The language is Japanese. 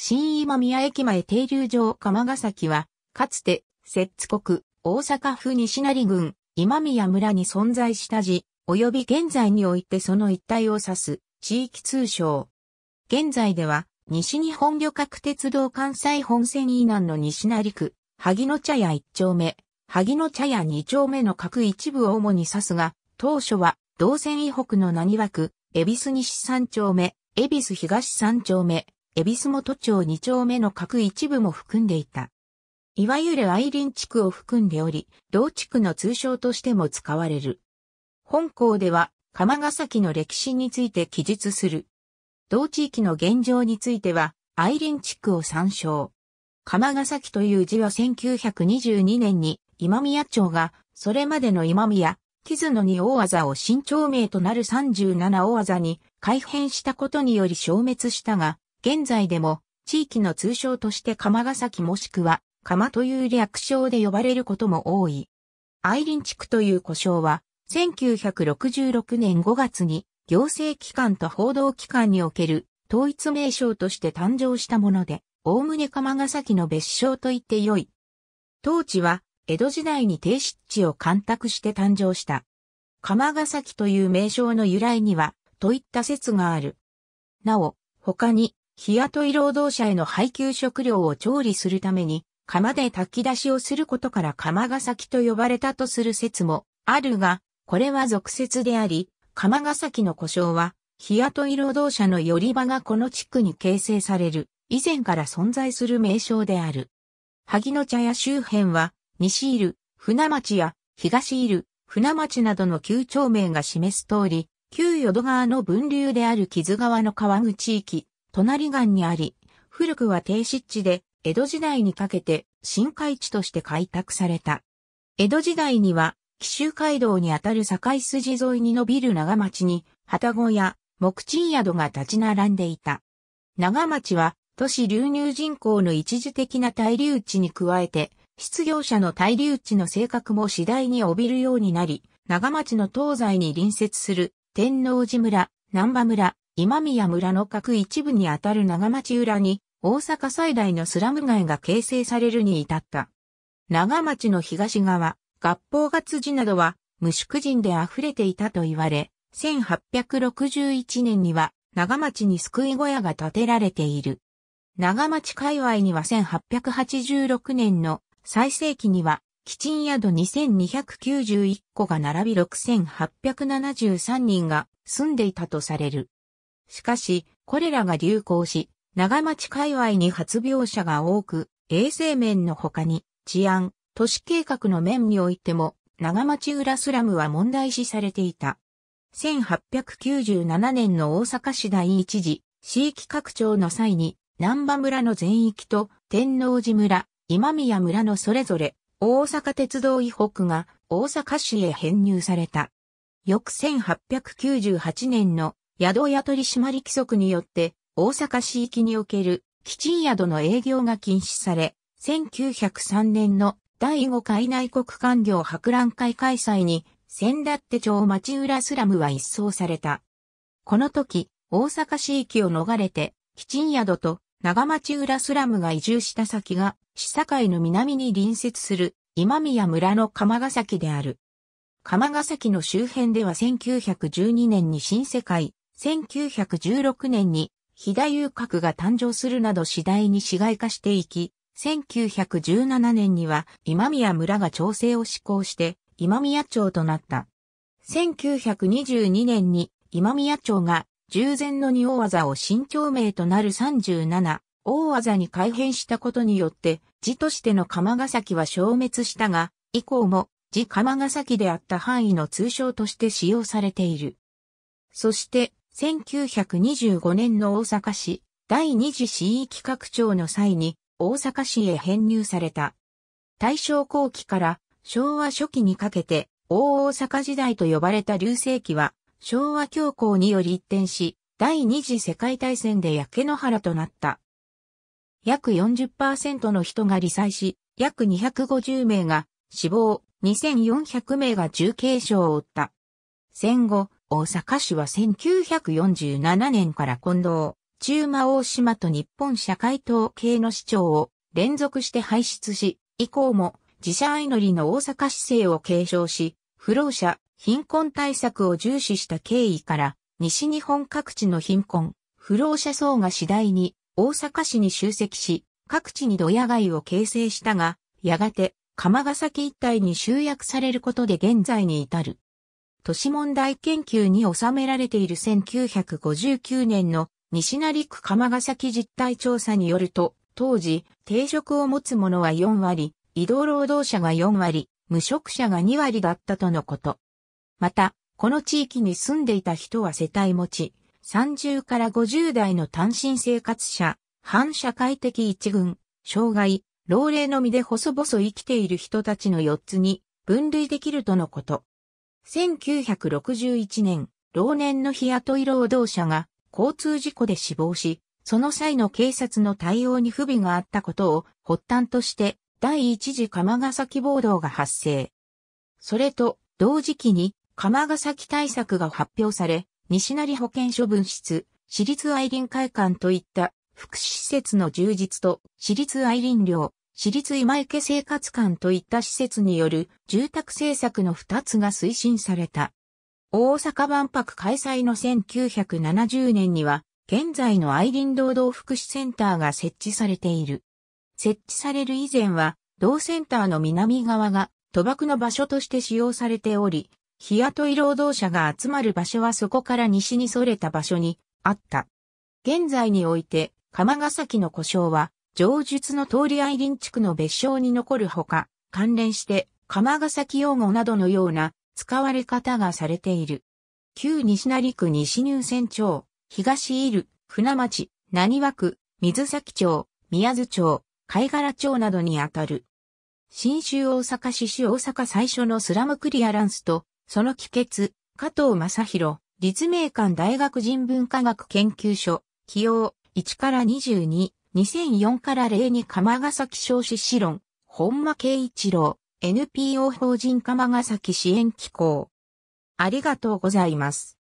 新今宮駅前停留場鎌ヶ崎は、かつて、摂津国、大阪府西成郡、今宮村に存在した時、及び現在においてその一帯を指す、地域通称。現在では、西日本旅客鉄道関西本線以南の西成区、萩野茶屋1丁目、萩野茶屋2丁目の各一部を主に指すが、当初は、道線以北の何枠、恵比寿西3丁目、恵比寿東3丁目、恵比寿元町2丁目の各一部も含んでいた。いわゆる愛林地区を含んでおり、同地区の通称としても使われる。本校では、鎌ヶ崎の歴史について記述する。同地域の現状については、愛林地区を参照。鎌ヶ崎という字は1922年に今宮町が、それまでの今宮、木津の2大技を新町名となる37大技に改変したことにより消滅したが、現在でも地域の通称として釜ヶ崎もしくは釜という略称で呼ばれることも多い。愛林地区という呼称は1966年5月に行政機関と報道機関における統一名称として誕生したもので、おおむね釜ヶ崎の別称と言ってよい。当地は江戸時代に低湿地を干拓して誕生した。釜ヶ崎という名称の由来には、といった説がある。なお、他に、日雇い労働者への配給食料を調理するために、釜で炊き出しをすることから釜ヶ崎と呼ばれたとする説もあるが、これは俗説であり、釜ヶ崎の故障は、日雇い労働者の寄り場がこの地区に形成される、以前から存在する名称である。萩野茶屋周辺は、西入船町や東入船町などの旧町名が示す通り、旧淀川の分流である木津川の川口域、隣岸にあり、古くは低湿地で、江戸時代にかけて深海地として開拓された。江戸時代には、紀州街道にあたる境筋沿いに伸びる長町に、旗小屋、木賃宿が立ち並んでいた。長町は、都市流入人口の一時的な滞留地に加えて、失業者の滞留地の性格も次第に帯びるようになり、長町の東西に隣接する天王寺村、南波村、今宮村の各一部にあたる長町裏に、大阪最大のスラム街が形成されるに至った。長町の東側、合法が辻などは、無宿人で溢れていたと言われ、1861年には、長町に救い小屋が建てられている。長町界隈には1886年の最盛期には、基ん宿2291個が並び6873人が住んでいたとされる。しかし、これらが流行し、長町界隈に発病者が多く、衛生面の他に、治安、都市計画の面においても、長町裏スラムは問題視されていた。1897年の大阪市第一次、地域拡張の際に、南波村の全域と天王寺村、今宮村のそれぞれ、大阪鉄道以北が大阪市へ編入された。翌1898年の宿屋取締規則によって大阪市域における基地宿の営業が禁止され、1903年の第5回内国官業博覧会開催に、千立町町浦スラムは一掃された。この時、大阪市域を逃れて、基地宿と長町浦スラムが移住した先が、市境の南に隣接する今宮村の釜ヶ崎である。鎌ヶ崎の周辺では1912年に新世界1916年に飛騨遊郭が誕生するなど次第に市街化していき、1917年には今宮村が調整を施行して今宮町となった。1922年に今宮町が従前の二大技を新町名となる37大技に改変したことによって字としての釜ヶ崎は消滅したが、以降も字釜ヶ崎であった範囲の通称として使用されている。そして1925年の大阪市第二次市域拡張の際に大阪市へ編入された。大正後期から昭和初期にかけて大大阪時代と呼ばれた流星期は昭和恐慌により一転し第二次世界大戦で焼け野原となった。約40%の人が罹災し、約250名が死亡、2400名が重軽傷を負った。戦後、大阪市は1947年から近藤、中馬大島と日本社会党系の市長を連続して輩出し、以降も自社相乗りの大阪市政を継承し、不老者、貧困対策を重視した経緯から、西日本各地の貧困、不老者層が次第に大阪市に集積し、各地に土屋街を形成したが、やがて、鎌ヶ崎一帯に集約されることで現在に至る。都市問題研究に収められている1959年の西成区釜ヶ崎実態調査によると、当時、定職を持つ者は4割、移動労働者が4割、無職者が2割だったとのこと。また、この地域に住んでいた人は世帯持ち、30から50代の単身生活者、反社会的一群、障害、老齢のみで細々生きている人たちの4つに分類できるとのこと。1961年、老年の日雇い労働者が交通事故で死亡し、その際の警察の対応に不備があったことを発端として第一次釜ヶ崎暴動が発生。それと同時期に釜ヶ崎対策が発表され、西成保健所分室、私立愛林会館といった福祉施設の充実と私立愛林寮、私立今池生活館といった施設による住宅政策の二つが推進された。大阪万博開催の1970年には、現在の愛林労働福祉センターが設置されている。設置される以前は、同センターの南側が賭博の場所として使用されており、日雇い労働者が集まる場所はそこから西に逸れた場所にあった。現在において、釜ヶ崎の故障は上述の通り愛林地区の別称に残るほか、関連して、鎌ヶ崎用語などのような使われ方がされている。旧西成区西入船町、東伊流、船町、何和区、水崎町、宮津町、貝殻町などにあたる。新州大阪市市大阪最初のスラムクリアランスと、その帰結、加藤正宏、立命館大学人文科学研究所、起用1から22、2004から例に鎌ヶ崎少子志論、本間慶一郎、NPO 法人鎌ヶ崎支援機構。ありがとうございます。